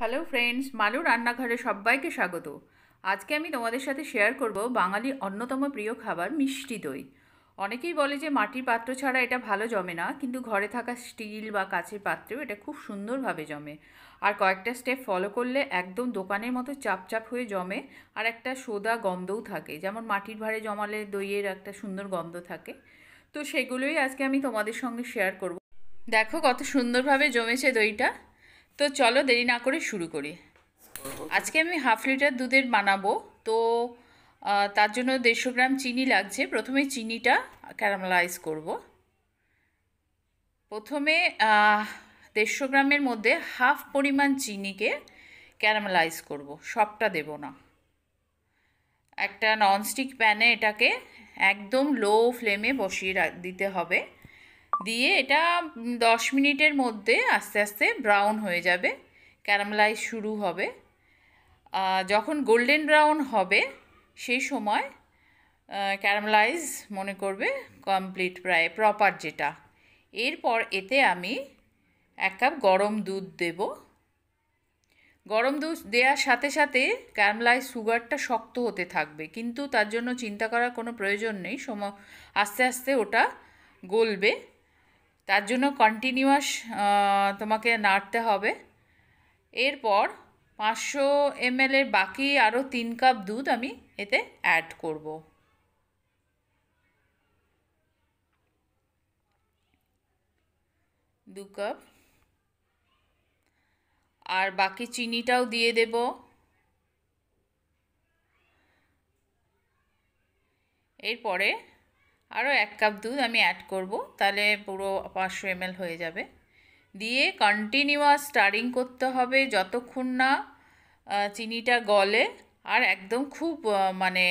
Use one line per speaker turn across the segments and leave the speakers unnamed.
Hello friends মালু রান্নাঘরে সবাইকে স্বাগত আজকে আমি তোমাদের সাথে শেয়ার করব বাঙালি অন্যতম প্রিয় খাবার মিষ্টি দই অনেকেই বলে যে মাটির পাত্র ছাড়া এটা ভালো জমে না কিন্তু ঘরে থাকা স্টিল বা কাচের পাত্রেও এটা খুব সুন্দরভাবে জমে আর কয়েকটা স্টেপ ফলো করলে একদম দোকানের মতো চাপচাপ হয়ে জমে আর একটা সোদা গন্ধও থাকে যেমন মাটির ভারে জমালে দইয়ের একটা সুন্দর গন্ধ থাকে তো সেগুলোই আজকে আমি তোমাদের সঙ্গে শেয়ার করব দেখো কত সুন্দরভাবে জমেছে দইটা তো চলো দেরি না করে শুরু করি আজকে আমি হাফ লিটার দুধের বানাবো তো তার জন্য দেড়শো গ্রাম চিনি লাগছে প্রথমে চিনিটা ক্যারামলাইজ করব প্রথমে দেড়শো গ্রামের মধ্যে হাফ পরিমাণ চিনিকে ক্যারামলাইজ করব সবটা দেব না একটা ননস্টিক প্যানে এটাকে একদম লো ফ্লেমে বসিয়ে দিতে হবে দিয়ে এটা 10 মিনিটের মধ্যে আস্তে আস্তে ব্রাউন হয়ে যাবে ক্যারামেলাইজ শুরু হবে যখন গোল্ডেন ব্রাউন হবে সেই সময় ক্যারামেলাইজ মনে করবে কমপ্লিট প্রায় প্রপার যেটা এরপর এতে আমি এক কাপ গরম দুধ দেব গরম দুধ দেওয়ার সাথে সাথে ক্যারামেলাইজ সুগারটা শক্ত হতে থাকবে কিন্তু তার জন্য চিন্তা করার কোনো প্রয়োজন নেই সম আস্তে আস্তে ওটা গলবে তার জন্য কন্টিনিউয়াস তোমাকে নাড়তে হবে এরপর পাঁচশো এমএলের বাকি আরও তিন কাপ দুধ আমি এতে অ্যাড করব দু কাপ আর বাকি চিনিটাও দিয়ে দেব এরপরে আরও এক কাপ দুধ আমি অ্যাড করব তাহলে পুরো পাঁচশো এম হয়ে যাবে দিয়ে কন্টিনিউয়াস স্টারিং করতে হবে যতক্ষণ না চিনিটা গলে আর একদম খুব মানে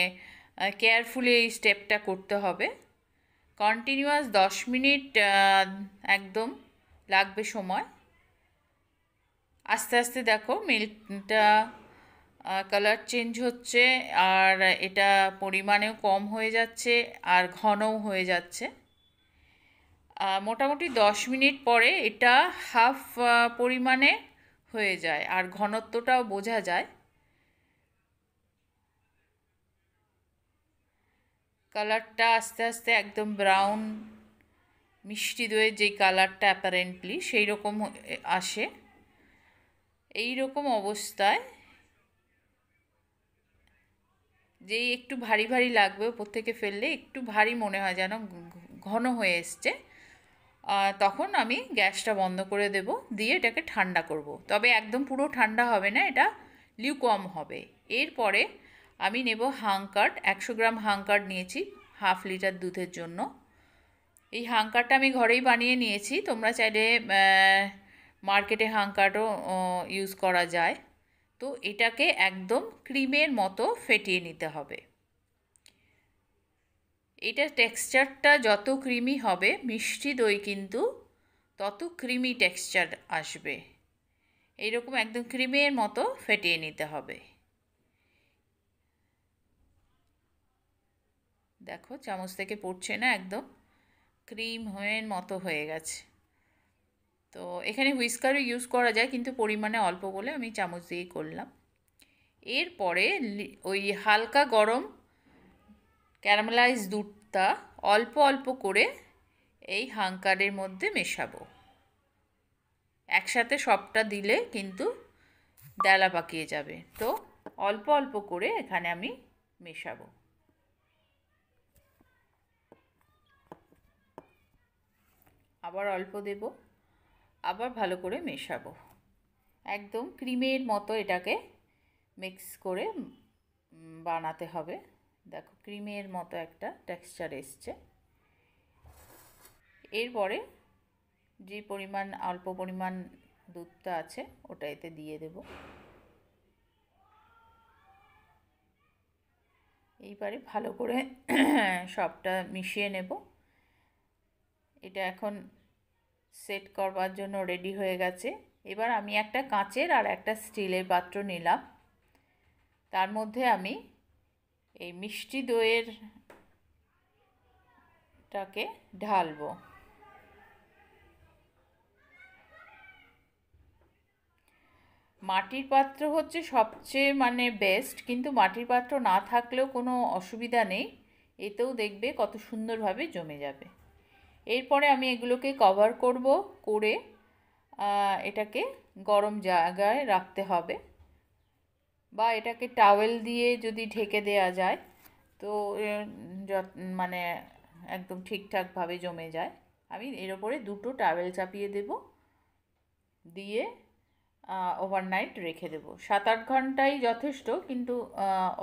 কেয়ারফুলি এই স্টেপটা করতে হবে কন্টিনিউয়াস দশ মিনিট একদম লাগবে সময় আস্তে আস্তে দেখো মিল্কটা কালার চেঞ্জ হচ্ছে আর এটা পরিমাণেও কম হয়ে যাচ্ছে আর ঘনও হয়ে যাচ্ছে মোটামুটি 10 মিনিট পরে এটা হাফ পরিমাণে হয়ে যায় আর ঘনত্বটাও বোঝা যায় কালারটা আস্তে আস্তে একদম ব্রাউন মিষ্টি দইয়ের যে কালারটা অ্যাপারেন্টলি সেই রকম আসে এই রকম অবস্থায় যেই একটু ভারী ভারী লাগবে ওপর থেকে ফেললে একটু ভারী মনে হয় যেন ঘন হয়ে এসছে তখন আমি গ্যাসটা বন্ধ করে দেব দিয়ে এটাকে ঠান্ডা করব। তবে একদম পুরো ঠান্ডা হবে না এটা লিউকম হবে এরপরে আমি নেব হাংকার্ড একশো গ্রাম হাংকার্ড নিয়েছি হাফ লিটার দুধের জন্য এই হাংকারটা আমি ঘরেই বানিয়ে নিয়েছি তোমরা চাইলে মার্কেটে হাংকারও ইউজ করা যায় তো এটাকে একদম ক্রিমের মতো ফেটিয়ে নিতে হবে এটা টেক্সচারটা যত ক্রিমি হবে মিষ্টি দই কিন্তু তত ক্রিমি টেক্সচার আসবে এইরকম একদম ক্রিমের মতো ফেটিয়ে নিতে হবে দেখো চামচ থেকে পড়ছে না একদম ক্রিম হয়ের মতো হয়ে গেছে তো এখানে হুইস্কারও ইউজ করা যায় কিন্তু পরিমাণে অল্প বলে আমি চামচ দিয়েই করলাম এরপরে ওই হালকা গরম ক্যারামেলাইজ দুধটা অল্প অল্প করে এই হাঙ্কারের মধ্যে মেশাবো একসাথে সবটা দিলে কিন্তু ডালা পাকিয়ে যাবে তো অল্প অল্প করে এখানে আমি মেশাবো আবার অল্প দেবো আবার ভালো করে মেশাবো একদম ক্রিমের মতো এটাকে মিক্স করে বানাতে হবে দেখো ক্রিমের মতো একটা টেক্সচার এসছে এরপরে যে পরিমাণ অল্প পরিমাণ দুধটা আছে ওটা এতে দিয়ে দেব এইবারে ভালো করে সবটা মিশিয়ে নেব এটা এখন সেট করবার জন্য রেডি হয়ে গেছে এবার আমি একটা কাঁচের আর একটা স্টিলের পাত্র নিলাম তার মধ্যে আমি এই মিষ্টি দইয়ের টাকে ঢালবো মাটির পাত্র হচ্ছে সবচেয়ে মানে বেস্ট কিন্তু মাটির পাত্র না থাকলেও কোনো অসুবিধা নেই এতেও দেখবে কত সুন্দরভাবে জমে যাবে এরপরে আমি এগুলোকে কভার করব করে এটাকে গরম জায়গায় রাখতে হবে বা এটাকে টাওয়েল দিয়ে যদি ঢেকে দেয়া যায় তো মানে একদম ঠিকঠাকভাবে জমে যায় আমি এর ওপরে দুটো টাওয়েল চাপিয়ে দেব দিয়ে ওভারনাইট রেখে দেব সাত আট ঘন্টাই যথেষ্ট কিন্তু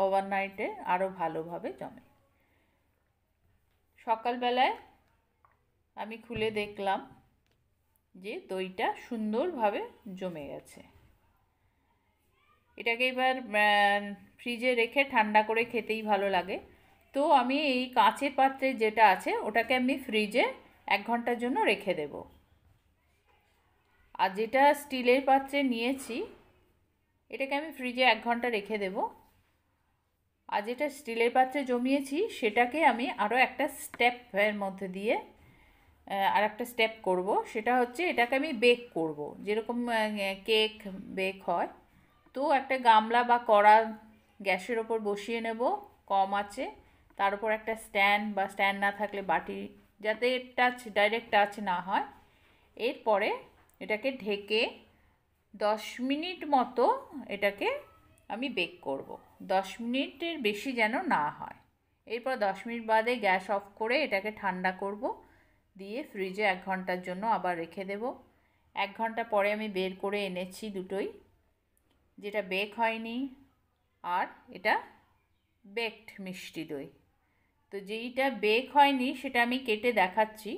ওভারনাইটে আরও ভালোভাবে জমে সকালবেলায় আমি খুলে দেখলাম যে দইটা সুন্দরভাবে জমে গেছে এটাকে এবার ফ্রিজে রেখে ঠান্ডা করে খেতেই ভালো লাগে তো আমি এই কাঁচের পাত্রে যেটা আছে ওটাকে আমি ফ্রিজে এক ঘন্টার জন্য রেখে দেব আর যেটা স্টিলের পাত্রে নিয়েছি এটাকে আমি ফ্রিজে এক ঘন্টা রেখে দেব আর যেটা স্টিলের পাত্রে জমিয়েছি সেটাকে আমি আরও একটা স্টেপের মধ্যে দিয়ে আর একটা স্টেপ করব সেটা হচ্ছে এটাকে আমি বেক করব যেরকম কেক বেক হয় তো একটা গামলা বা কড়া গ্যাসের ওপর বসিয়ে নেব কম আছে তার উপর একটা স্ট্যান্ড বা স্ট্যান্ড না থাকলে বাটি যাতে টাচ ডাইরেক্ট টাচ না হয় এরপরে এটাকে ঢেকে দশ মিনিট মতো এটাকে আমি বেক করব। দশ মিনিটের বেশি যেন না হয় এরপর দশ মিনিট বাদে গ্যাস অফ করে এটাকে ঠান্ডা করব দিয়ে ফ্রিজে এক ঘন্টার জন্য আবার রেখে দেব এক ঘন্টা পরে আমি বের করে এনেছি দুটোই যেটা বেক হয়নি আর এটা বেকড মিষ্টি দই তো যেইটা বেক হয়নি সেটা আমি কেটে দেখাচ্ছি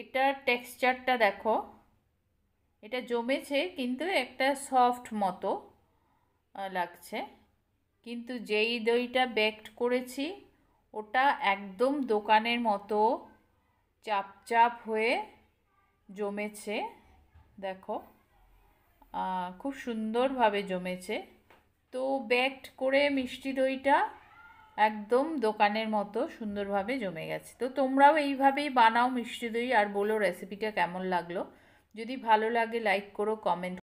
এটার টেক্সচারটা দেখো এটা জমেছে কিন্তু একটা সফট মতো লাগছে কিন্তু যেই দইটা বেকড করেছি ওটা একদম দোকানের মতো চাপ চাপ হয়ে জমেছে দেখো খুব সুন্দরভাবে জমেছে তো ব্যাকড করে মিষ্টি দইটা একদম দোকানের মতো সুন্দরভাবে জমে গেছে তো তোমরাও এইভাবেই বানাও মিষ্টি দই আর বলো রেসিপিটা কেমন লাগলো যদি ভালো লাগে লাইক করো কমেন্ট